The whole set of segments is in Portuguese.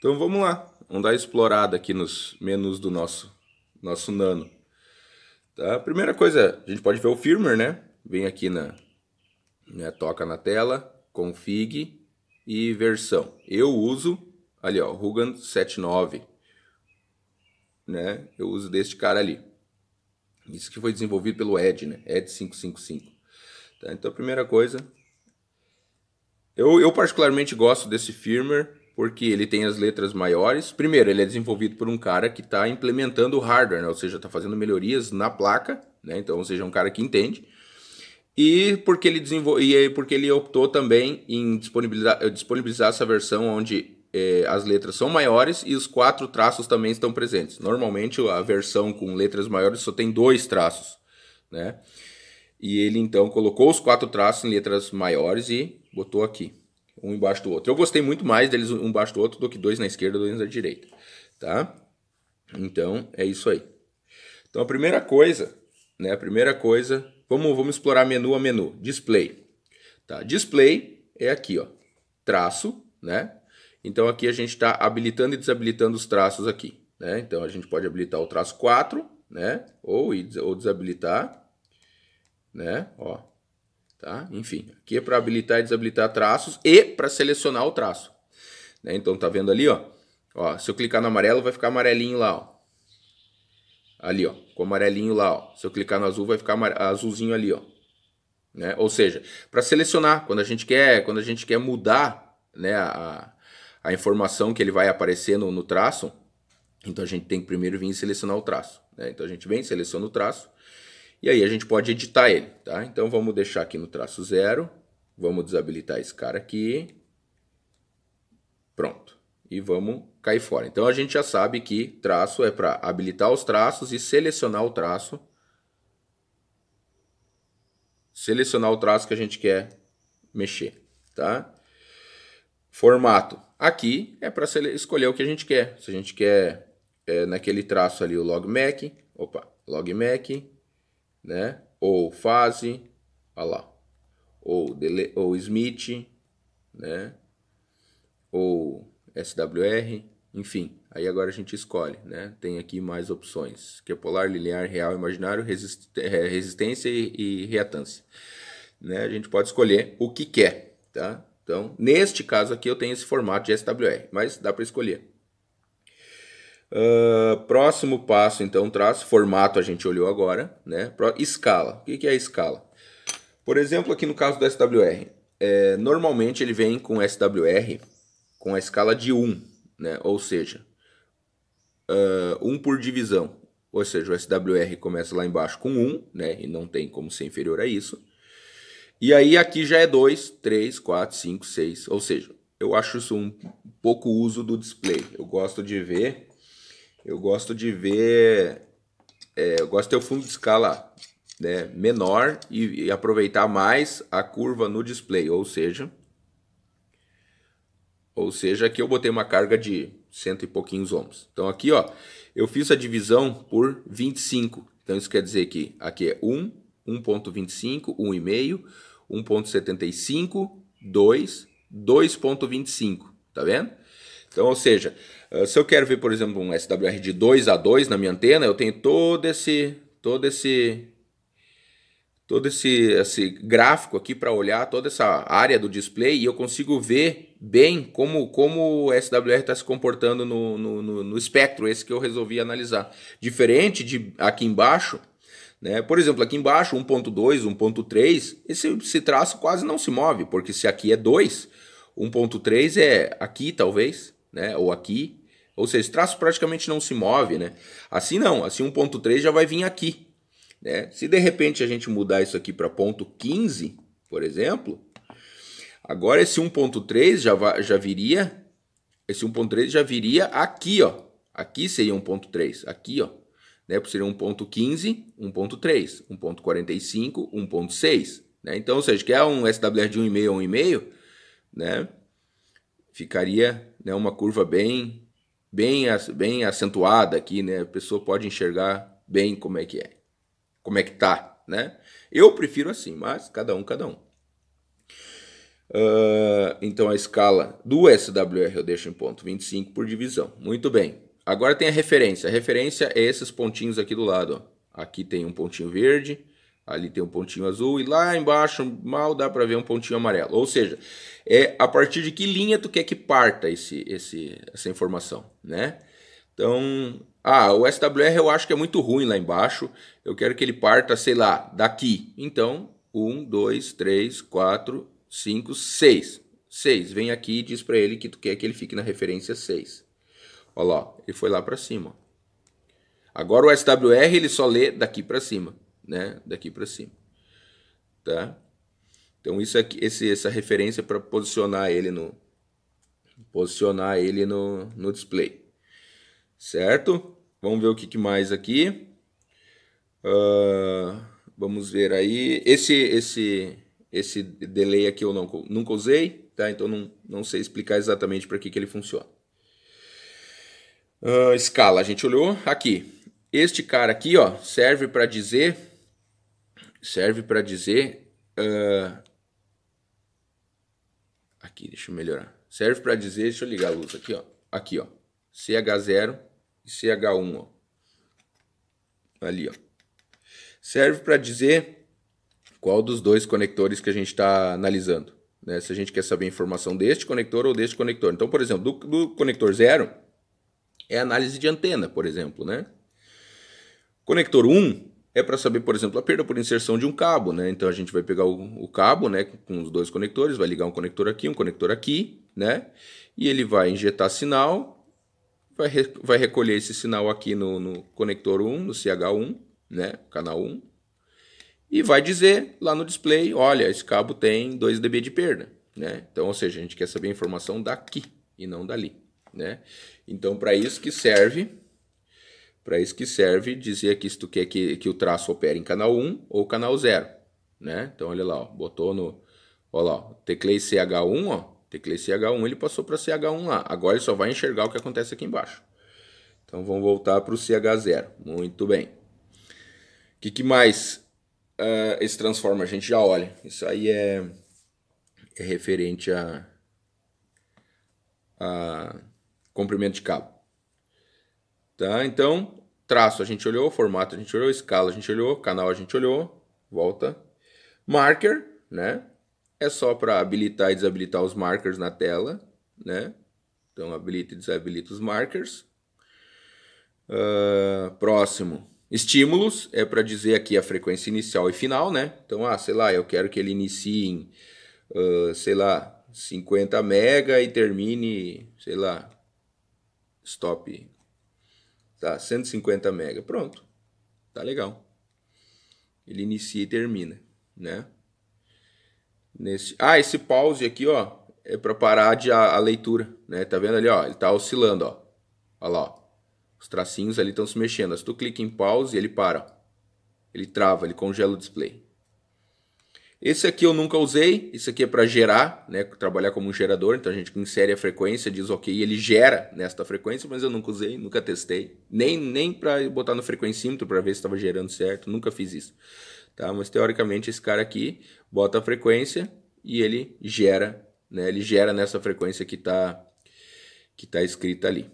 Então vamos lá, vamos dar explorada aqui nos menus do nosso, nosso Nano. Tá? Primeira coisa, a gente pode ver o firmware, né? Vem aqui na, né, toca na tela, config e versão. Eu uso, ali ó, Rugan 79, né? Eu uso deste cara ali. Isso que foi desenvolvido pelo Ed, né? Ed 555. Tá? Então a primeira coisa, eu, eu particularmente gosto desse firmware, porque ele tem as letras maiores. Primeiro, ele é desenvolvido por um cara que está implementando o hardware, né? ou seja, está fazendo melhorias na placa, né? então, ou seja, é um cara que entende. E porque ele, desenvol... e porque ele optou também em disponibilizar, disponibilizar essa versão onde eh, as letras são maiores e os quatro traços também estão presentes. Normalmente, a versão com letras maiores só tem dois traços, né? E ele então colocou os quatro traços em letras maiores e botou aqui um embaixo do outro. Eu gostei muito mais deles um embaixo do outro do que dois na esquerda e dois na direita, tá? Então, é isso aí. Então, a primeira coisa, né, a primeira coisa, vamos, vamos explorar menu a menu, display. Tá? Display é aqui, ó, traço, né? Então, aqui a gente está habilitando e desabilitando os traços aqui, né? Então, a gente pode habilitar o traço 4, né? Ou, ou desabilitar, né? Ó, Tá? Enfim, aqui é para habilitar e desabilitar traços e para selecionar o traço. Né? Então tá vendo ali, ó. ó. Se eu clicar no amarelo, vai ficar amarelinho lá, ó. Ali, ó. Com amarelinho lá, ó. Se eu clicar no azul, vai ficar azulzinho ali, ó. Né? Ou seja, para selecionar, quando a gente quer, quando a gente quer mudar né, a, a informação que ele vai aparecer no, no traço, então a gente tem que primeiro vir selecionar o traço. Né? Então a gente vem, seleciona o traço, e aí a gente pode editar ele, tá? Então vamos deixar aqui no traço zero, vamos desabilitar esse cara aqui. Pronto. E vamos cair fora. Então a gente já sabe que traço é para habilitar os traços e selecionar o traço. Selecionar o traço que a gente quer mexer, tá? Formato. Aqui é para escolher o que a gente quer. Se a gente quer é, naquele traço ali o logMac, opa, logMac, né? Ou fase, olha lá, ou, dele, ou Smith, né? Ou SWR, enfim. Aí agora a gente escolhe, né? Tem aqui mais opções, que é polar, linear, real, imaginário, resist é, resistência e, e reatância. Né? A gente pode escolher o que quer, tá? Então, neste caso aqui eu tenho esse formato de SWR, mas dá para escolher. Uh, próximo passo, então, traço. Formato a gente olhou agora, né? Escala. O que é a escala? Por exemplo, aqui no caso do SWR. É, normalmente ele vem com SWR com a escala de 1, né? Ou seja, uh, ah, 1 por divisão. Ou seja, o SWR começa lá embaixo com 1, né? E não tem como ser inferior a isso. E aí aqui já é 2, 3, 4, 5, 6. Ou seja, eu acho isso um pouco uso do display. Eu gosto de ver eu gosto de ver. É, eu gosto de ter o fundo de escala né, menor e, e aproveitar mais a curva no display. Ou seja, ou seja, aqui eu botei uma carga de cento e pouquinhos ohms. Então aqui ó, eu fiz a divisão por 25. Então isso quer dizer que aqui é 1, 1.25, 1,5, 1.75, 2, 2.25, tá vendo? Então, ou seja, ah, se eu quero ver, por exemplo, um SWR de 2 a 2 na minha antena, eu tenho todo esse todo esse todo esse, esse gráfico aqui para olhar toda essa área do display e eu consigo ver bem como, como o SWR está se comportando no, no, no, no, espectro, esse que eu resolvi analisar. Diferente de aqui embaixo, né? por exemplo, aqui embaixo 1.2, 1.3, esse, esse traço quase não se move, porque se aqui é 2, 1.3 é aqui talvez, né? ou aqui, ou seja, esse traço praticamente não se move, né? Assim não, assim 1.3 já vai vir aqui. Né? Se de repente a gente mudar isso aqui para ponto 15, por exemplo, agora esse 1.3 já, já viria, esse 1.3 já viria aqui, ó. Aqui seria 1.3, aqui, ó. Né? Seria 1.15, 1.3, 1.45, 1.6. Né? Então, ou seja, quer é um SWR de 1,5 ou 1,5, né? Ficaria né, uma curva bem bem, bem acentuada aqui, né? A pessoa pode enxergar bem como é que é, como é que tá, né? Eu prefiro assim, mas cada um, cada um. Uh, então a escala do SWR eu deixo em ponto 25 por divisão. Muito bem. Agora tem a referência. A referência é esses pontinhos aqui do lado. Ó. Aqui tem um pontinho verde, Ali tem um pontinho azul e lá embaixo mal dá para ver um pontinho amarelo. Ou seja, é a partir de que linha tu quer que parta esse, esse, essa informação, né? Então, ah, o SWR eu acho que é muito ruim lá embaixo. Eu quero que ele parta, sei lá, daqui. Então, 1, 2, 3, 4, 5, 6. 6, vem aqui e diz para ele que tu quer que ele fique na referência 6. Olha lá, ele foi lá para cima. Agora o SWR ele só lê daqui para cima né, daqui para cima. Tá? Então isso aqui, esse, essa referência é para posicionar ele no posicionar ele no, no display, certo? Vamos ver o que, que mais aqui. Uh, vamos ver aí. Esse esse esse delay aqui eu não, nunca usei, tá? Então não, não sei explicar exatamente para que, que ele funciona. Uh, escala, a gente olhou aqui. Este cara aqui, ó, serve para dizer serve para dizer. Uh, aqui, deixa eu melhorar. Serve para dizer, deixa eu ligar a luz aqui, ó. Aqui, ó. CH0 e CH1, ó. Ali, ó. Serve para dizer qual dos dois conectores que a gente está analisando. Né? Se a gente quer saber a informação deste conector ou deste conector. Então, por exemplo, do, do conector 0 é análise de antena, por exemplo, né? Conector 1 um, é para saber, por exemplo, a perda por inserção de um cabo, né? Então a gente vai pegar o, o, cabo, né, com os dois conectores, vai ligar um conector aqui, um conector aqui, né? E ele vai injetar sinal, vai, re, vai recolher esse sinal aqui no, no, conector 1, no CH1, né, canal 1, e vai dizer lá no display, olha, esse cabo tem 2 dB de perda, né? Então, ou seja, a gente quer saber a informação daqui e não dali, né? Então, para isso que serve para isso que serve dizer aqui se tu quer que, que o traço opere em canal 1 ou canal 0. Né? Então, olha lá, ó, botou no... Olha lá, teclei CH1, ó, teclei CH1, ele passou para CH1 lá. Agora ele só vai enxergar o que acontece aqui embaixo. Então, vamos voltar para o CH0. Muito bem. O que, que mais uh, esse transforma? A gente já olha. Isso aí é, é referente a, a comprimento de cabo. Tá? Então, Traço a gente olhou, formato a gente olhou, escala a gente olhou, canal a gente olhou, volta. Marker, né? É só para habilitar e desabilitar os markers na tela, né? Então habilita e desabilita os markers. Uh, próximo. Estímulos é para dizer aqui a frequência inicial e final, né? Então, ah, sei lá, eu quero que ele inicie em, uh, sei lá, 50 mega e termine, sei lá, stop Tá, 150 mega. Pronto. Tá legal. Ele inicia e termina, né? Nesse... Ah, esse pause aqui, ó, é para parar de a, a, leitura, né? Tá vendo ali, ó? Ele tá oscilando, ó. Olha lá, ó. Os tracinhos ali estão se mexendo. Se tu clica em pause, ele para. Ele trava, ele congela o display. Esse aqui eu nunca usei, isso aqui é para gerar, né, trabalhar como um gerador, então a gente insere a frequência, diz ok, ele gera nesta frequência, mas eu nunca usei, nunca testei, nem, nem para botar no frequencímetro para ver se estava gerando certo, nunca fiz isso. Tá? Mas teoricamente esse cara aqui bota a frequência e ele gera, né, ele gera nessa frequência que está que tá escrita ali.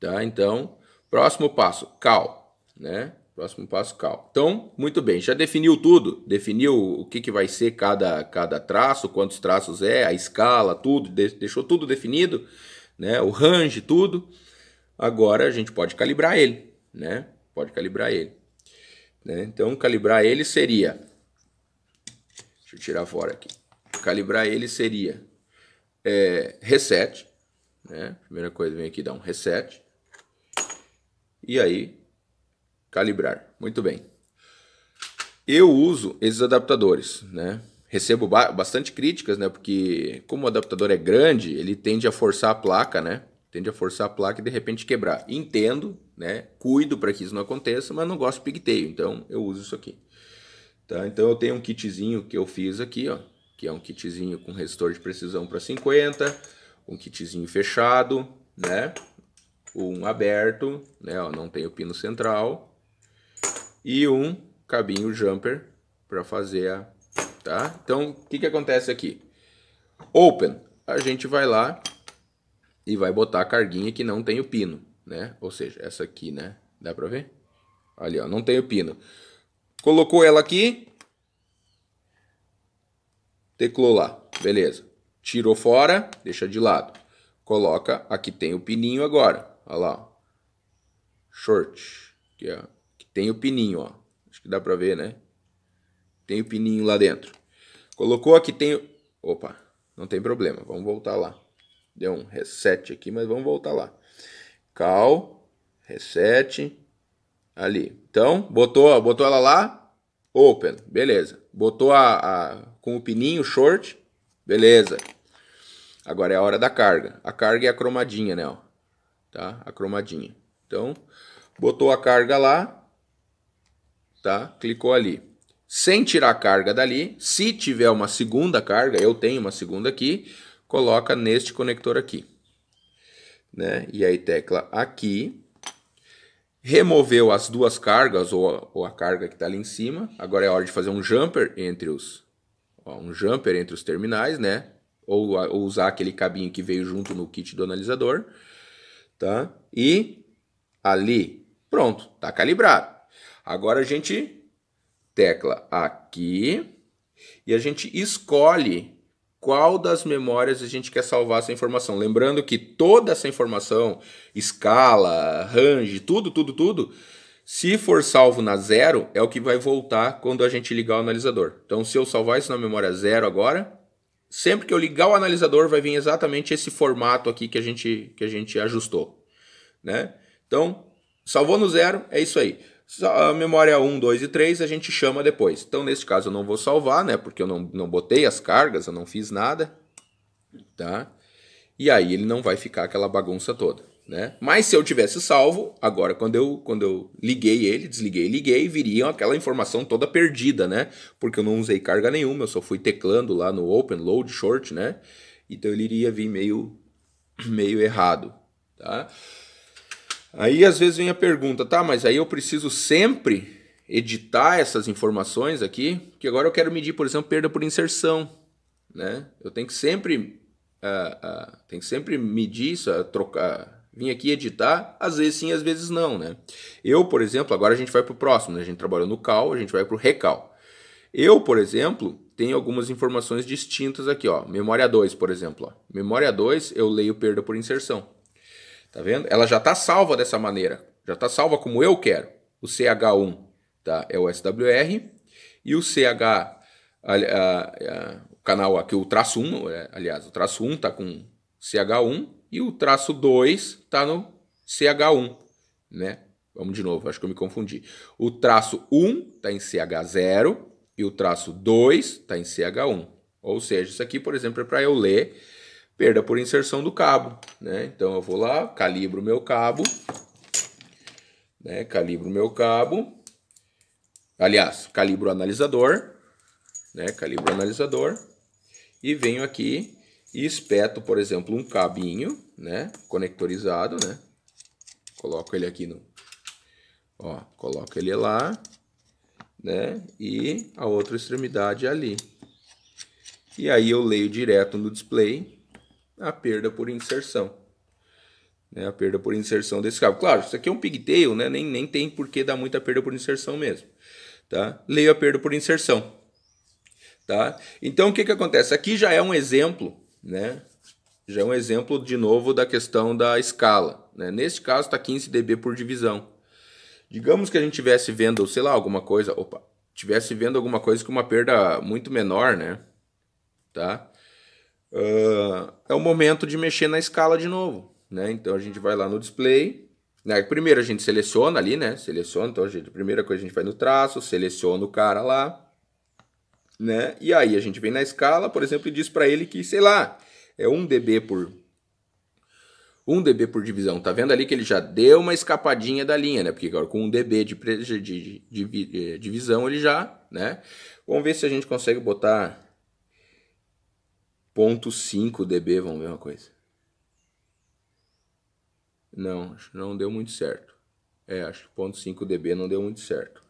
Tá? Então, próximo passo, cal, né? Próximo passo, cal. Então, muito bem, já definiu tudo. Definiu o que, que vai ser cada, cada traço, quantos traços é, a escala, tudo. deixou tudo definido, né? o range, tudo. Agora a gente pode calibrar ele, né? Pode calibrar ele. Né? Então, calibrar ele seria... Deixa eu tirar fora aqui. Calibrar ele seria é, reset. Né? Primeira coisa, vem aqui dar um reset. E aí, calibrar. Muito bem. Eu uso esses adaptadores, né? Recebo ba bastante críticas, né? Porque como o adaptador é grande, ele tende a forçar a placa, né? Tende a forçar a placa e de repente quebrar. Entendo, né? Cuido para que isso não aconteça, mas não gosto de pigtail, então eu uso isso aqui. Tá? Então eu tenho um kitzinho que eu fiz aqui, ó, que é um kitzinho com resistor de precisão para 50, um kitzinho fechado, né? Um aberto, né? Ó, não tem o pino central, e um cabinho jumper para fazer a, tá? Então, o que que acontece aqui? Open, a gente vai lá e vai botar a carguinha que não tem o pino, né? Ou seja, essa aqui, né? Dá para ver? Ali, ó, não tem o pino. Colocou ela aqui, teclou lá, beleza. Tirou fora, deixa de lado. Coloca, aqui tem o pininho agora, olha lá, short, que é tem o pininho, ó. Acho que dá pra ver, né? Tem o pininho lá dentro. Colocou aqui, tem... Opa, não tem problema. Vamos voltar lá. Deu um reset aqui, mas vamos voltar lá. Cal, reset, ali. Então, botou, botou ela lá, open, beleza. Botou a, a com o pininho, short, beleza. Agora é a hora da carga. A carga é a cromadinha, né? Ó. Tá? A cromadinha. Então, botou a carga lá, tá? Clicou ali. Sem tirar a carga dali, se tiver uma segunda carga, eu tenho uma segunda aqui, coloca neste conector aqui. Né? E aí tecla aqui, removeu as duas cargas ou, ou a carga que está ali em cima. Agora é hora de fazer um jumper entre os ó, um jumper entre os terminais, né? Ou, ou, usar aquele cabinho que veio junto no kit do analisador, tá? E ali, pronto, tá calibrado. Agora a gente tecla aqui e a gente escolhe qual das memórias a gente quer salvar essa informação. Lembrando que toda essa informação, escala, range, tudo, tudo, tudo, se for salvo na zero, é o que vai voltar quando a gente ligar o analisador. Então, se eu salvar isso na memória zero agora, sempre que eu ligar o analisador, vai vir exatamente esse formato aqui que a gente, que a gente ajustou. Né? Então, salvou no zero, é isso aí a memória 1, 2 e 3 a gente chama depois. Então, nesse caso, eu não vou salvar, né? Porque eu não, não botei as cargas, eu não fiz nada, tá? E aí ele não vai ficar aquela bagunça toda, né? Mas se eu tivesse salvo, agora quando eu, quando eu liguei ele, desliguei e liguei, viria aquela informação toda perdida, né? Porque eu não usei carga nenhuma, eu só fui teclando lá no open, load, short, né? Então ele iria vir meio, meio errado, tá? Aí às vezes vem a pergunta, tá, mas aí eu preciso sempre editar essas informações aqui, que agora eu quero medir, por exemplo, perda por inserção, né? Eu tenho que sempre, uh, uh, tenho que sempre medir isso, uh, trocar, vim aqui editar, às vezes sim, às vezes não, né? Eu, por exemplo, agora a gente vai para o próximo, né? a gente trabalhou no cal, a gente vai para o recal. Eu, por exemplo, tenho algumas informações distintas aqui, ó, memória 2, por exemplo, ó. memória 2 eu leio perda por inserção. Tá vendo? Ela já está salva dessa maneira. Já está salva como eu quero. O CH1 tá? é o SWR e o CH, a, a, a, o canal aqui, o traço 1, é, aliás, o traço 1 está com CH1 e o traço 2 está no CH1, né? Vamos de novo, acho que eu me confundi. O traço 1 está em CH0 e o traço 2 está em CH1. Ou seja, isso aqui, por exemplo, é para eu ler perda por inserção do cabo, né? Então eu vou lá, calibro meu cabo, né? Calibro meu cabo. Aliás, calibro o analisador, né? Calibro o analisador e venho aqui e espeto, por exemplo, um cabinho, né? Conectorizado, né? Coloco ele aqui no ó, coloco ele lá, né? E a outra extremidade ali. E aí eu leio direto no display a perda por inserção. Né, a perda por inserção desse cabo. Claro, isso aqui é um pigtail, né, nem, nem tem por que dar muita perda por inserção mesmo. Tá? Leio a perda por inserção. Tá? Então, o que, que acontece? Aqui já é um exemplo, né? já é um exemplo, de novo, da questão da escala. Né? Neste caso, está 15 dB por divisão. Digamos que a gente estivesse vendo, sei lá, alguma coisa... Opa! Estivesse vendo alguma coisa com uma perda muito menor, né? Tá? Ah, é o momento de mexer na escala de novo. Né? Então a gente vai lá no display. Né? Primeiro a gente seleciona ali, né? Seleciona, então a, gente, a primeira coisa a gente vai no traço, seleciona o cara lá. Né? E aí a gente vem na escala, por exemplo, e diz para ele que, sei lá, é 1 dB por 1 dB por divisão. Tá vendo ali que ele já deu uma escapadinha da linha, né? Porque agora com 1 dB de eh, divisão ele já, né? Vamos ver se a gente consegue botar 0.5 dB, vamos ver uma coisa. Não, acho que não deu muito certo. É, acho que 0.5 dB não deu muito certo.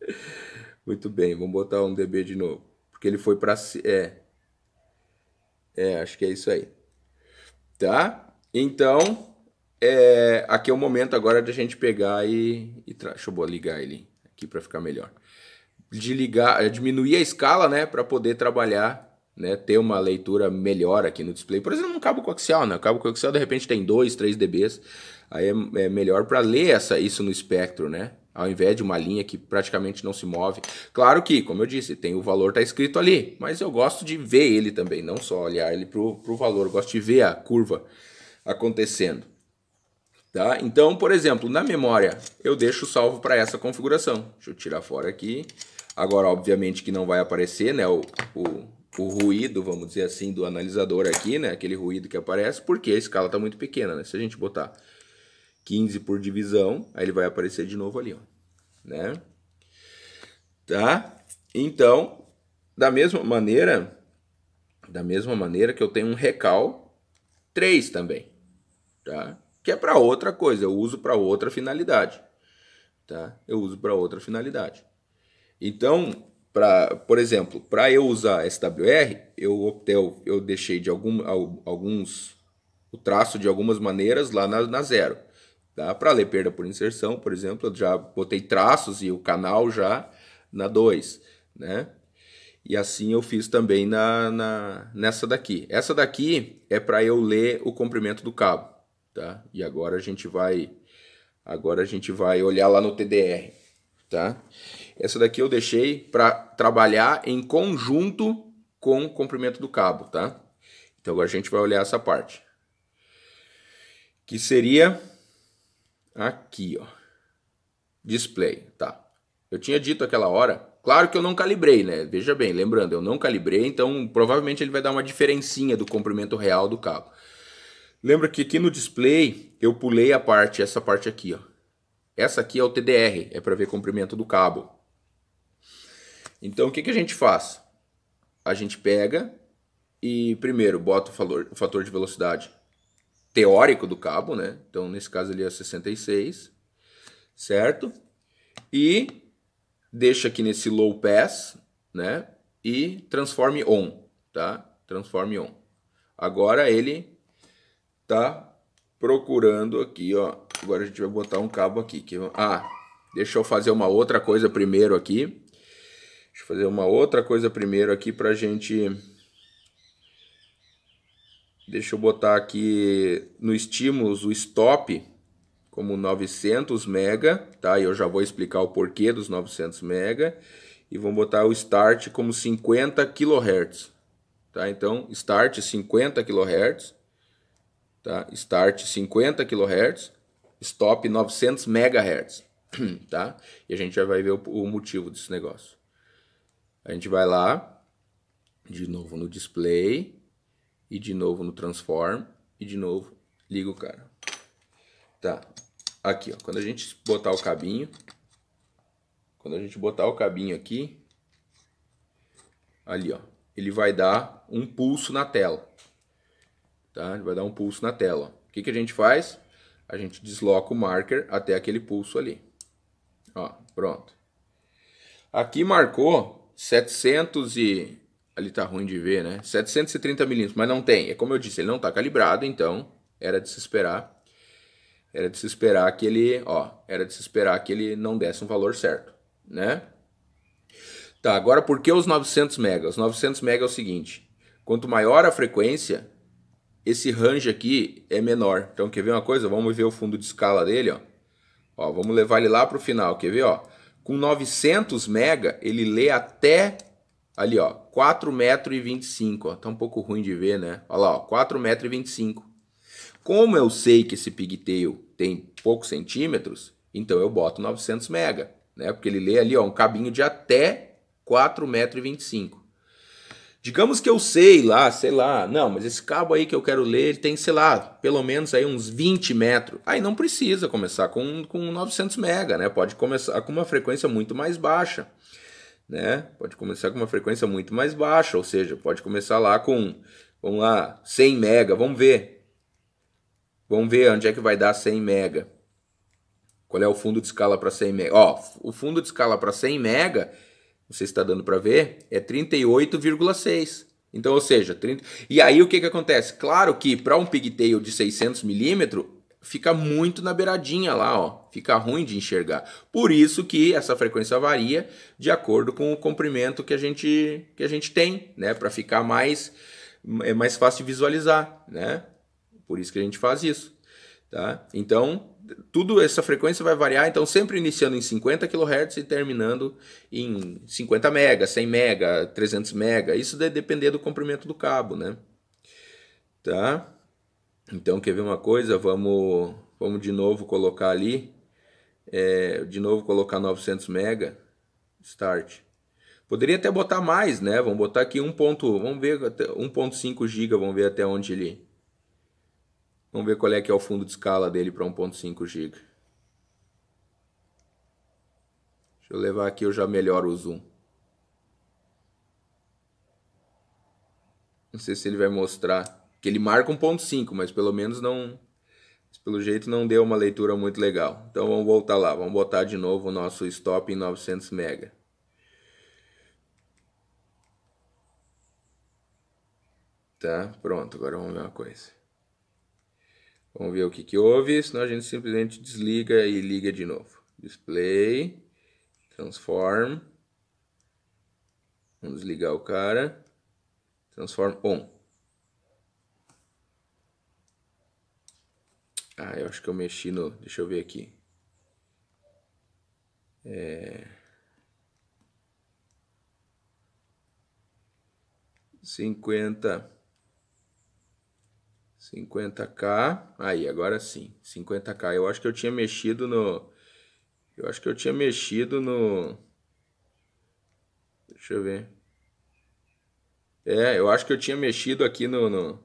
muito bem, vamos botar um dB de novo. Porque ele foi para... É. é, acho que é isso aí. Tá? Então, é, aqui é o momento agora de a gente pegar e... e tra... Deixa eu ligar ele aqui para ficar melhor. De ligar, é, diminuir a escala, né? Para poder trabalhar né, ter uma leitura melhor aqui no display. Por exemplo, um cabo coaxial, né? O cabo coaxial de repente tem 2, 3 dBs, aí é, é melhor para ler essa, isso no espectro, né? Ao invés de uma linha que praticamente não se move. Claro que, como eu disse, tem o valor tá escrito ali, mas eu gosto de ver ele também, não só olhar ele pro, pro valor, eu gosto de ver a curva acontecendo. Tá? Então, por exemplo, na memória, eu deixo salvo para essa configuração. Deixa eu tirar fora aqui. Agora, obviamente que não vai aparecer, né, o, o o ruído, vamos dizer assim, do analisador aqui, né? Aquele ruído que aparece, porque a escala está muito pequena, né? Se a gente botar 15 por divisão, aí ele vai aparecer de novo ali, ó, né? Tá? Então, da mesma maneira, da mesma maneira que eu tenho um recal 3 também, tá? Que é para outra coisa, eu uso para outra finalidade, tá? Eu uso para outra finalidade. Então, para por exemplo, para eu usar SWR, eu optei, eu, eu deixei de algum, alguns o traço de algumas maneiras lá na, na zero. Tá? Para ler perda por inserção, por exemplo, eu já botei traços e o canal já na 2. Né? E assim eu fiz também na, na nessa daqui. Essa daqui é para eu ler o comprimento do cabo. Tá? E agora a gente vai agora a gente vai olhar lá no TDR. Tá? Essa daqui eu deixei para trabalhar em conjunto com o comprimento do cabo, tá? Então agora a gente vai olhar essa parte. Que seria aqui, ó. Display, tá? Eu tinha dito aquela hora, claro que eu não calibrei, né? Veja bem, lembrando, eu não calibrei, então provavelmente ele vai dar uma diferencinha do comprimento real do cabo. Lembra que aqui no display eu pulei a parte, essa parte aqui, ó. Essa aqui é o TDR, é para ver comprimento do cabo. Então o que, que a gente faz? A gente pega e primeiro bota o, o fator de velocidade teórico do cabo, né? Então nesse caso ali é 66, certo? E deixa aqui nesse low pass, né? E transforme on, tá? Transforme on. Agora ele tá procurando aqui, ó. Agora a gente vai botar um cabo aqui. Que... Ah, deixa eu fazer uma outra coisa primeiro aqui. Deixa eu fazer uma outra coisa primeiro aqui para a gente... Deixa eu botar aqui no estímulos o stop como 900 mega, tá? E eu já vou explicar o porquê dos 900 mega. E vamos botar o start como 50 kHz, tá? Então, start 50 kHz, tá? Start 50 kHz, stop 900 MHz, tá? E a gente já vai ver o, o motivo desse negócio. A gente vai lá, de novo no display, e de novo no transform, e de novo liga o cara. Tá, aqui ó, quando a gente botar o cabinho, quando a gente botar o cabinho aqui, ali ó, ele vai dar um pulso na tela. Tá? Ele vai dar um pulso na tela. O que, que a gente faz? A gente desloca o marker até aquele pulso ali. Ó, pronto. Aqui marcou 700 e... Ali tá ruim de ver, né? 730 milímetros, mas não tem. É como eu disse, ele não tá calibrado, então era de se esperar. Era de se esperar que ele, ó, era de se esperar que ele não desse um valor certo, né? Tá, agora por que os 900 MB? Os 900 MB é o seguinte, quanto maior a frequência, esse range aqui é menor. Então quer ver uma coisa? Vamos ver o fundo de escala dele, ó. Ó, vamos levar ele lá para o final, quer ver, ó? Com 900 mega, ele lê até ali, ó, 4,25m. Tá um pouco ruim de ver, né? Olha lá, 4,25m. Como eu sei que esse pigtail tem poucos centímetros, então eu boto 900 mega, né? Porque ele lê ali, ó, um cabinho de até 4,25m. Digamos que eu sei lá, sei lá, não, mas esse cabo aí que eu quero ler, ele tem, sei lá, pelo menos aí uns 20 metros. Aí não precisa começar com, com 900 mega, né? Pode começar com uma frequência muito mais baixa, né? Pode começar com uma frequência muito mais baixa, ou seja, pode começar lá com, vamos lá, 100 mega, vamos ver. Vamos ver onde é que vai dar 100 mega. Qual é o fundo de escala para 100 mega? Ó, o fundo de escala para 100 mega não sei se está dando para ver, é 38,6. Então, ou seja, 30... e aí o que, que acontece? Claro que para um pigtail de 600 milímetros, fica muito na beiradinha lá, ó. Fica ruim de enxergar. Por isso que essa frequência varia de acordo com o comprimento que a gente, que a gente tem, né? Para ficar mais, é mais fácil de visualizar, né? Por isso que a gente faz isso, tá? Então, tudo essa frequência vai variar, então sempre iniciando em 50 kHz e terminando em 50 MB, 100 MB, 300 MB. Isso deve depender do comprimento do cabo, né? Tá? Então, quer ver uma coisa? Vamos, vamos de novo colocar ali. É, de novo colocar 900 MB. Start. Poderia até botar mais, né? Vamos botar aqui 1. vamos ver 1.5 GB, vamos ver até onde ele Vamos ver qual é que é o fundo de escala dele para 1.5 GB. Deixa eu levar aqui, eu já melhoro o zoom. Não sei se ele vai mostrar. Que ele marca 1.5, mas pelo menos não. Pelo jeito não deu uma leitura muito legal. Então vamos voltar lá. Vamos botar de novo o nosso stop em 900 MB. Tá, pronto. Agora vamos ver uma coisa. Vamos ver o que, que houve, senão a gente simplesmente desliga e liga de novo. Display, transform, vamos desligar o cara, transform on. Ah, eu acho que eu mexi no, deixa eu ver aqui. É... cinquenta 50k. Aí, agora sim. 50k. Eu acho que eu tinha mexido no. Eu acho que eu tinha mexido no. Deixa eu ver. É, eu acho que eu tinha mexido aqui no, no...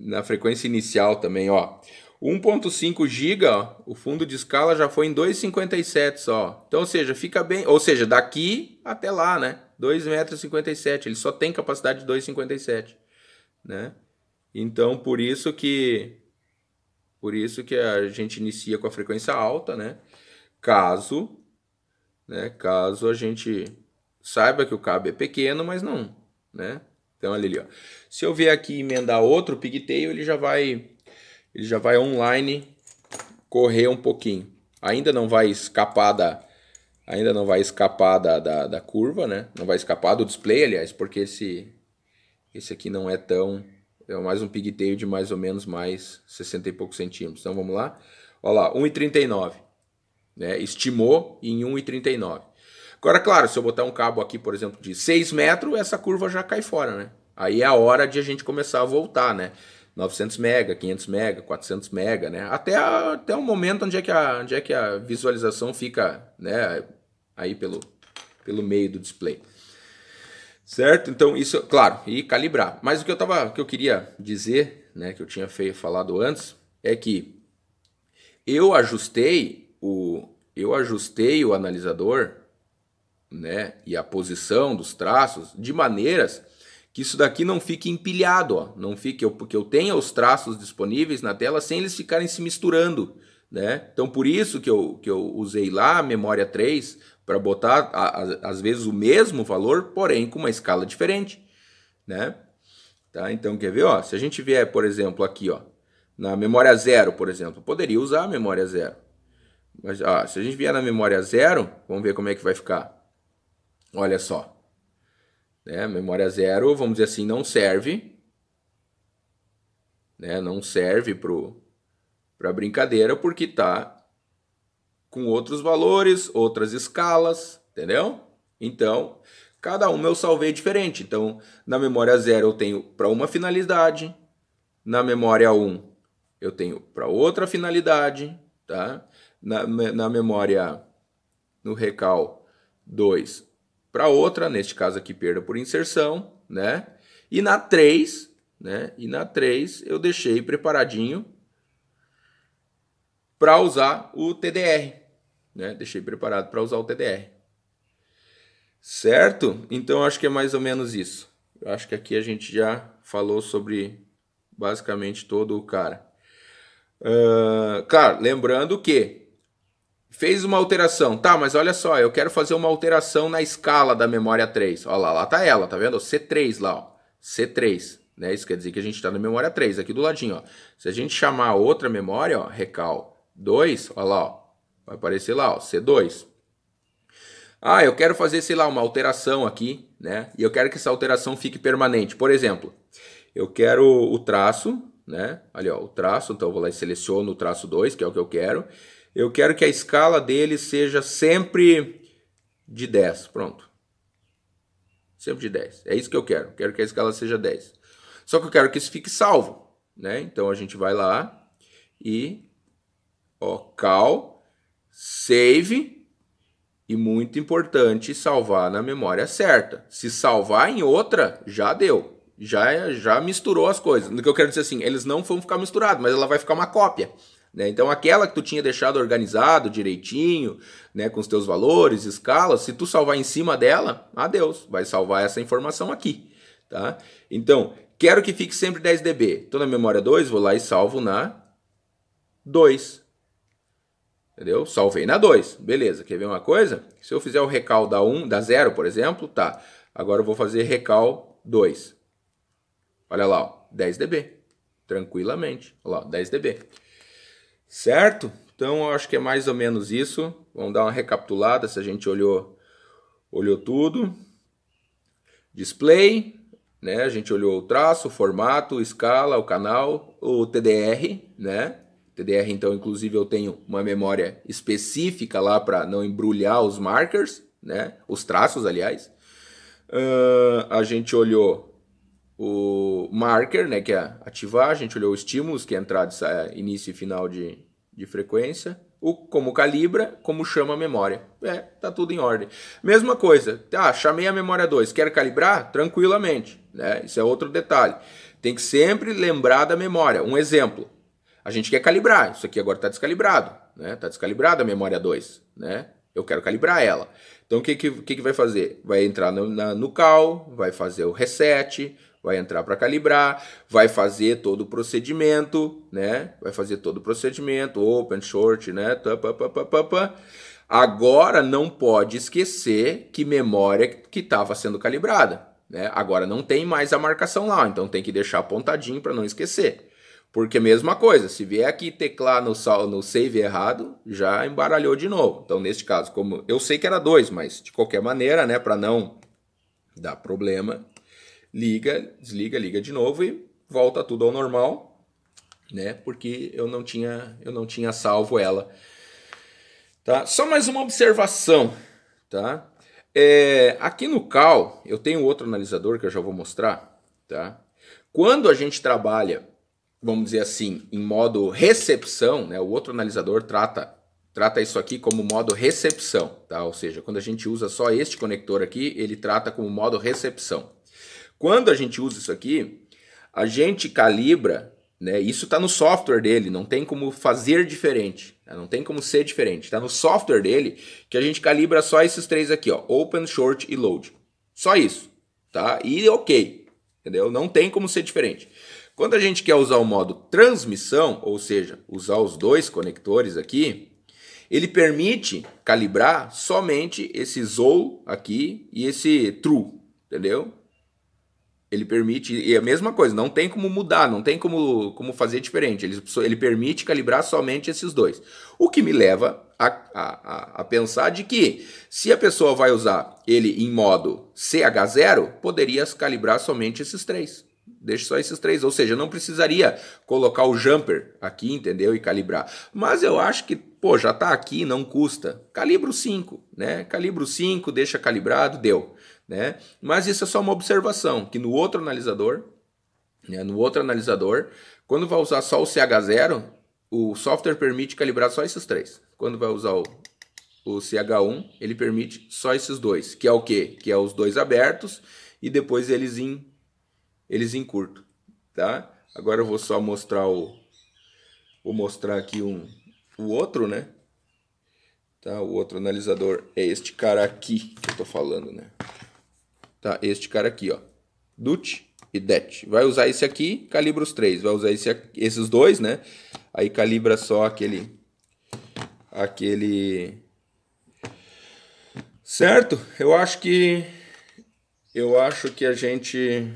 na frequência inicial também, ó. 1.5 giga, ó, o fundo de escala já foi em 2,57 só. Então, ou seja, fica bem, ou seja, daqui até lá, né? 2,57 metros, ele só tem capacidade de 2,57 né? Então, por isso que por isso que a gente inicia com a frequência alta, né? Caso, né, caso a gente saiba que o cabo é pequeno, mas não, né? Então, ali, ó. Se eu vier aqui emendar outro pigtail, ele já vai ele já vai online correr um pouquinho. Ainda não vai escapar da ainda não vai escapar da, da, da curva, né? Não vai escapar do display, aliás, porque esse esse aqui não é tão... É mais um pigtail de mais ou menos mais 60 e poucos centímetros. Então vamos lá. Olha lá, 1,39. Né? Estimou em 1,39. Agora, claro, se eu botar um cabo aqui, por exemplo, de 6 metros, essa curva já cai fora, né? Aí é a hora de a gente começar a voltar, né? 900 mega, 500 mega, 400 mega, né? Até, a, até o momento onde é, que a, onde é que a visualização fica, né? Aí pelo, pelo meio do display. Certo? Então isso, claro, e calibrar. Mas o que eu tava, que eu queria dizer, né, que eu tinha feio falado antes, é que eu ajustei o eu ajustei o analisador, né, e a posição dos traços de maneiras que isso daqui não fique empilhado, ó, não fique eu porque eu tenha os traços disponíveis na tela sem eles ficarem se misturando, né? Então por isso que eu que eu usei lá a memória 3 para botar às vezes o mesmo valor, porém com uma escala diferente, né? Tá? Então quer ver, ó, se a gente vier, por exemplo, aqui, ó, na memória zero, por exemplo, poderia usar a memória zero. Mas ó, se a gente vier na memória zero, vamos ver como é que vai ficar. Olha só. Né? Memória zero, vamos dizer assim, não serve. Né? Não serve para brincadeira porque tá com outros valores, outras escalas, entendeu? Então, cada uma eu salvei diferente. Então, na memória 0 eu tenho para uma finalidade, na memória 1 um, eu tenho para outra finalidade, tá? Na, na memória no recal 2 para outra, neste caso aqui perda por inserção, né? E na 3, né? E na 3 eu deixei preparadinho para usar o TDR, né? Deixei preparado para usar o TDR. Certo? Então acho que é mais ou menos isso. Eu acho que aqui a gente já falou sobre basicamente todo o cara. Uh, claro, lembrando que fez uma alteração. Tá, mas olha só, eu quero fazer uma alteração na escala da memória 3. Olha lá, lá tá ela, tá vendo? C3 lá, ó. C3. Né? Isso quer dizer que a gente está na memória 3, aqui do ladinho. Ó. Se a gente chamar outra memória, ó, recal 2, olha lá, ó, Vai aparecer lá, ó, C2. Ah, eu quero fazer, sei lá, uma alteração aqui, né? E eu quero que essa alteração fique permanente. Por exemplo, eu quero o traço, né? Ali, ó, o traço. Então, eu vou lá e seleciono o traço 2, que é o que eu quero. Eu quero que a escala dele seja sempre de 10. Pronto. Sempre de 10. É isso que eu quero. Quero que a escala seja 10. Só que eu quero que isso fique salvo, né? Então, a gente vai lá e... Ó, cal save e muito importante salvar na memória certa. Se salvar em outra, já deu. Já, é, já misturou as coisas. No que eu quero dizer assim, eles não vão ficar misturados, mas ela vai ficar uma cópia. Né? Então aquela que tu tinha deixado organizado direitinho, né, com os teus valores, escalas, se tu salvar em cima dela, adeus, vai salvar essa informação aqui. Tá? Então, quero que fique sempre 10 dB. Estou na memória 2, vou lá e salvo na 2. Entendeu? Salvei na 2. Beleza, quer ver uma coisa? Se eu fizer o recal da 1, um, da 0, por exemplo, tá. Agora eu vou fazer recal 2. Olha lá, ó, 10 dB. Tranquilamente. Olha lá, 10 dB. Certo? Então eu acho que é mais ou menos isso. Vamos dar uma recapitulada se a gente olhou, olhou tudo. Display, né? A gente olhou o traço, o formato, escala, o canal, o TDR, né? TDR, então, inclusive, eu tenho uma memória específica lá para não embrulhar os markers, né? Os traços, aliás. Uh, a gente olhou o marker, né? Que é ativar. A gente olhou o estímulos, que é entrada, início e final de, de frequência. O, como calibra, como chama a memória. É, tá tudo em ordem. Mesma coisa. Ah, chamei a memória 2. Quer calibrar? Tranquilamente. Né? Isso é outro detalhe. Tem que sempre lembrar da memória. Um exemplo. A gente quer calibrar. Isso aqui agora está descalibrado. Está né? Tá descalibrada a memória 2. Né? Eu quero calibrar ela. Então o que, que, que, vai fazer? Vai entrar no, na, no cal, vai fazer o reset, vai entrar para calibrar, vai fazer todo o procedimento, né? Vai fazer todo o procedimento, open, short, né? Tá, agora não pode esquecer que memória que estava sendo calibrada. Né? Agora não tem mais a marcação lá, então tem que deixar apontadinho para não esquecer. Porque mesma coisa, se vier aqui teclar no, no save errado, já embaralhou de novo. Então, neste caso, como eu sei que era dois, mas de qualquer maneira, né, para não dar problema, liga, desliga, liga de novo e volta tudo ao normal, né? Porque eu não tinha, eu não tinha salvo ela. Tá? Só mais uma observação, tá? É, aqui no Cal, eu tenho outro analisador que eu já vou mostrar, tá? Quando a gente trabalha vamos dizer assim, em modo recepção, né? O outro analisador trata trata isso aqui como modo recepção, tá? Ou seja, quando a gente usa só este conector aqui, ele trata como modo recepção. Quando a gente usa isso aqui, a gente calibra, né? Isso está no software dele, não tem como fazer diferente, né? não tem como ser diferente. Está no software dele que a gente calibra só esses três aqui, ó, open, short e load. Só isso, tá? E ok, entendeu? Não tem como ser diferente. Quando a gente quer usar o modo transmissão, ou seja, usar os dois conectores aqui, ele permite calibrar somente esse ZOL aqui e esse true, entendeu? Ele permite, e é a mesma coisa, não tem como mudar, não tem como, como fazer diferente. Ele, ele permite calibrar somente esses dois. O que me leva a, a, a pensar de que se a pessoa vai usar ele em modo CH0, poderia calibrar somente esses três. Deixa só esses três, ou seja, não precisaria colocar o jumper aqui, entendeu? E calibrar. Mas eu acho que, pô, já está aqui, não custa. Calibro 5, né? Calibro 5, deixa calibrado, deu. Né? Mas isso é só uma observação, que no outro analisador, né? no outro analisador, quando vai usar só o CH0, o software permite calibrar só esses três. Quando vai usar o, o CH1, ele permite só esses dois, que é o quê? Que é os dois abertos e depois eles em eles encurtam, tá? Agora eu vou só mostrar o... Vou mostrar aqui um, o outro, né? Tá, o outro analisador é este cara aqui que eu tô falando, né? Tá, este cara aqui, ó. DUT e DET. Vai usar esse aqui, calibra os três. Vai usar esse, esses dois, né? Aí calibra só aquele... Aquele... Certo? Eu acho que... Eu acho que a gente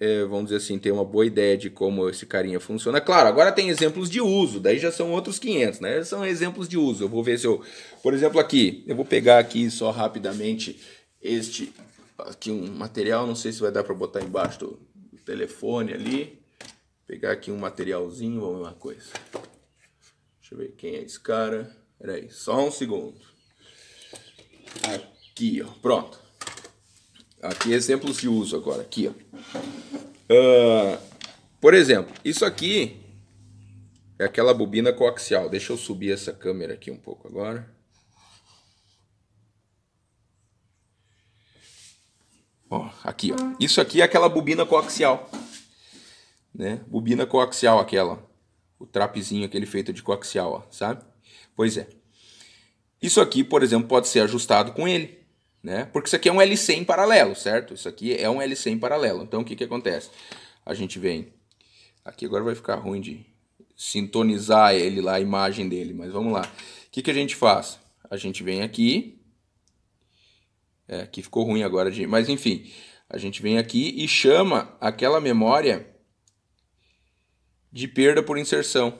é, vamos dizer assim, ter uma boa ideia de como esse carinha funciona. Claro, agora tem exemplos de uso, daí já são outros 500, né? São exemplos de uso. Eu vou ver se eu, por exemplo, aqui, eu vou pegar aqui só rapidamente este aqui um material, não sei se vai dar para botar embaixo do, telefone ali. Vou pegar aqui um materialzinho, vamos ver uma coisa. Deixa eu ver quem é esse cara. Peraí, só um segundo. Aqui, ó, pronto. Aqui exemplos de uso agora, aqui, ó. Uh, por exemplo, isso aqui é aquela bobina coaxial. Deixa eu subir essa câmera aqui um pouco agora. Ó, aqui, ó. Isso aqui é aquela bobina coaxial, né? Bobina coaxial aquela, o trapezinho aquele feito de coaxial, ó, sabe? Pois é. Isso aqui, por exemplo, pode ser ajustado com ele né? Porque isso aqui é um LC em paralelo, certo? Isso aqui é um LC em paralelo. Então o que, que acontece? A gente vem. Aqui agora vai ficar ruim de sintonizar ele lá, a imagem dele, mas vamos lá. O que, que a gente faz? A gente vem aqui. É, que ficou ruim agora, de... mas enfim. A gente vem aqui e chama aquela memória de perda por inserção.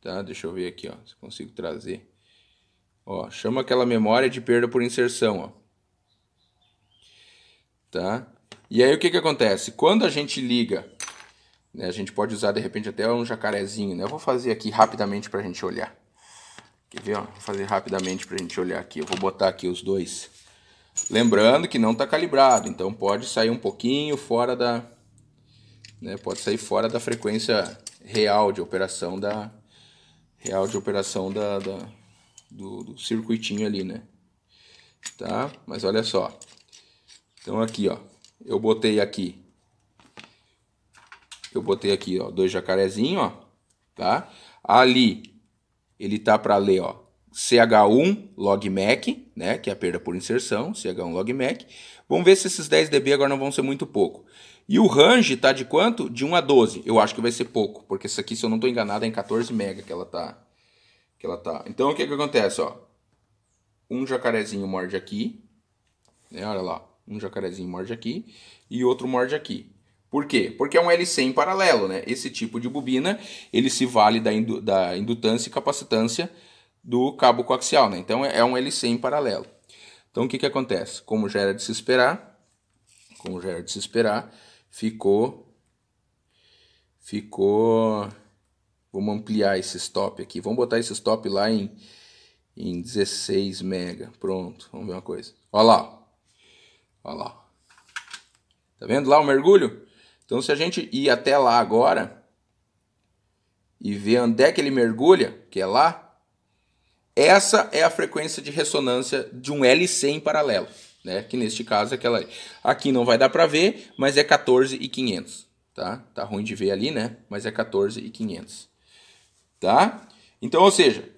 Tá? Deixa eu ver aqui, ó, se consigo trazer. Ó, chama aquela memória de perda por inserção, ó tá? E aí o que que acontece? Quando a gente liga, né, a gente pode usar de repente até um jacarezinho, né? Eu vou fazer aqui rapidamente para a gente olhar. Quer ver? Ó? Vou fazer rapidamente para a gente olhar aqui. Eu vou botar aqui os dois. Lembrando que não está calibrado, então pode sair um pouquinho fora da, né, pode sair fora da frequência real de operação da real de operação da, da do, do circuitinho ali, né? Tá? Mas olha só, então aqui, ó, eu botei aqui, eu botei aqui, ó, dois jacarezinhos, ó, tá? Ali, ele tá para ler, ó, CH1 logMAC, né, que é a perda por inserção, CH1 logMAC. Vamos ver se esses 10 dB agora não vão ser muito pouco. E o range tá de quanto? De 1 a 12. Eu acho que vai ser pouco, porque isso aqui, se eu não estou enganado, é em 14 mega que ela tá que ela tá. Então o que que acontece, ó? Um jacarezinho morde aqui, né? Olha lá. Um jacarezinho morde aqui e outro morde aqui. Por quê? Porque é um LC em paralelo, né? Esse tipo de bobina, ele se vale da, indu da indutância e capacitância do cabo coaxial, né? Então é um LC em paralelo. Então o que, que acontece? Como já era de se esperar, como já era de se esperar, ficou, ficou, vamos ampliar esse stop aqui, vamos botar esse stop lá em, em 16 mega, pronto, vamos ver uma coisa. Olha lá, Olha lá. Tá vendo lá o mergulho? Então, se a gente ir até lá agora e ver onde é que ele mergulha, que é lá, essa é a frequência de ressonância de um LC em paralelo, né? Que neste caso é aquela ali. Aqui não vai dar para ver, mas é 14,500, e tá? Tá ruim de ver ali, né? Mas é 14,500. e Tá? Então, ou seja,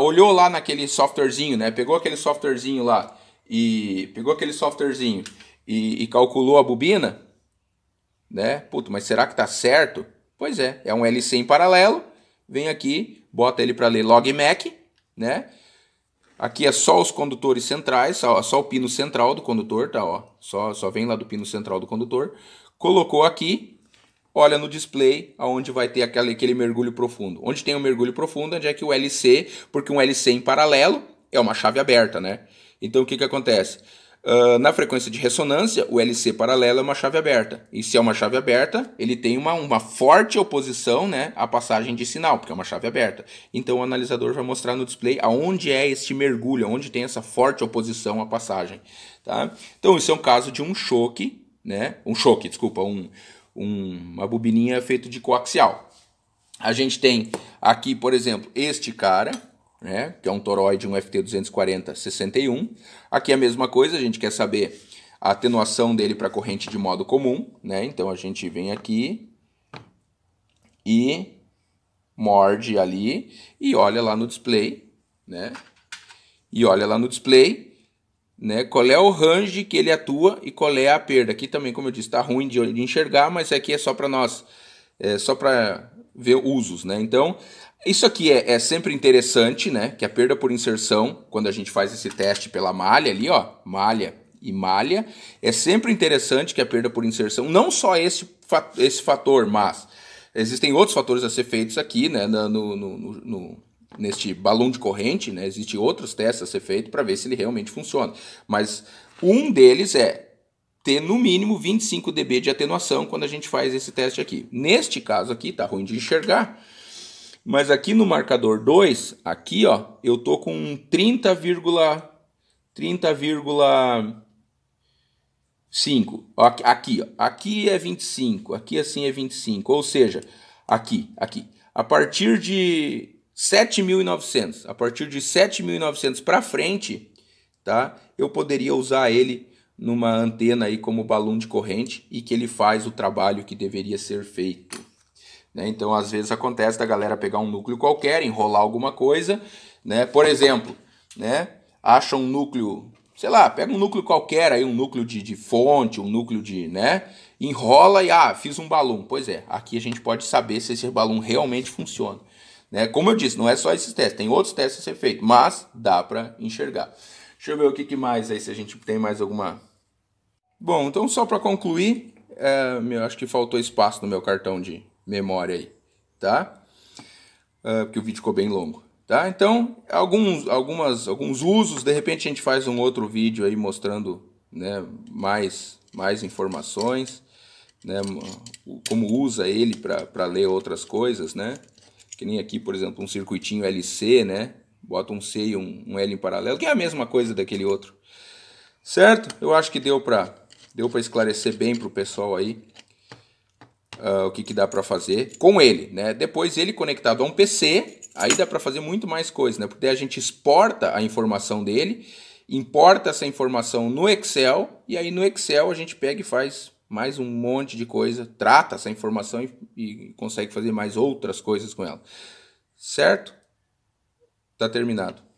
olhou lá naquele softwarezinho, né? Pegou aquele softwarezinho lá e pegou aquele softwarezinho e, e calculou a bobina, né? Puto, mas será que tá certo? Pois é, é um LC em paralelo. Vem aqui, bota ele para ler logMAC, né? Aqui é só os condutores centrais, só, só, o pino central do condutor, tá? Ó, só, só vem lá do pino central do condutor. Colocou aqui, olha no display aonde vai ter aquele, aquele mergulho profundo. Onde tem o um mergulho profundo, é onde é que o LC, porque um LC em paralelo é uma chave aberta, né? Então o que, que acontece? Uh, na frequência de ressonância, o LC paralelo é uma chave aberta. E se é uma chave aberta, ele tem uma, uma forte oposição né, à passagem de sinal, porque é uma chave aberta. Então o analisador vai mostrar no display aonde é este mergulho, onde tem essa forte oposição à passagem. Tá? Então isso é um caso de um choque, né? Um choque, desculpa, um, um, uma bobininha feita de coaxial. A gente tem aqui, por exemplo, este cara, né? que é um toroide, um FT240-61. Aqui é a mesma coisa, a gente quer saber a atenuação dele para corrente de modo comum. Né? Então a gente vem aqui e morde ali e olha lá no display. Né? E olha lá no display né? Qual é o range que ele atua e qual é a perda? Aqui também, como eu disse, está ruim de, enxergar, mas aqui é, é só para nós, é só para ver usos, né? Então, isso aqui é, é, sempre interessante, né? Que é a perda por inserção, quando a gente faz esse teste pela malha ali, ó, malha e malha, é sempre interessante que a perda por inserção, não só esse, esse fator, mas existem outros fatores a ser feitos aqui, né? No, no, no, no neste balão de corrente, né? Existem outros testes a ser feitos para ver se ele realmente funciona. Mas um deles é ter no mínimo 25 dB de atenuação quando a gente faz esse teste aqui. Neste caso aqui, tá ruim de enxergar mas aqui no marcador 2, aqui ó, eu tô com 30, 30,5. Aqui, ó. aqui é 25, aqui assim é 25, ou seja, aqui, aqui. A partir de 7.900, a partir de 7.900 para frente, tá? Eu poderia usar ele numa antena aí como balão de corrente e que ele faz o trabalho que deveria ser feito. Né? Então, às vezes acontece da galera pegar um núcleo qualquer, enrolar alguma coisa, né? Por exemplo, né? Acha um núcleo, sei lá, pega um núcleo qualquer aí, um núcleo de, de fonte, um núcleo de, né? Enrola e, ah, fiz um balão. Pois é, aqui a gente pode saber se esse balão realmente funciona. Né? Como eu disse, não é só esses testes, tem outros testes a ser feito, mas dá para enxergar. Deixa eu ver o que, que, mais aí, se a gente tem mais alguma. Bom, então só para concluir, é, eh, eu acho que faltou espaço no meu cartão de, memória aí, tá? Uh, porque o vídeo ficou bem longo, tá? Então, alguns, algumas, alguns usos, de repente a gente faz um outro vídeo aí mostrando né, mais, mais informações, né, como usa ele para ler outras coisas, né? Que nem aqui, por exemplo, um circuitinho LC, né? Bota um C e um, um L em paralelo, que é a mesma coisa daquele outro. Certo? Eu acho que deu para deu para esclarecer bem para o pessoal aí uh, o que, que dá para fazer com ele, né? Depois ele conectado a um PC, aí dá para fazer muito mais coisas, né? Porque a gente exporta a informação dele, importa essa informação no Excel e aí no Excel a gente pega e faz mais um monte de coisa, trata essa informação e, e consegue fazer mais outras coisas com ela. Certo? Tá terminado.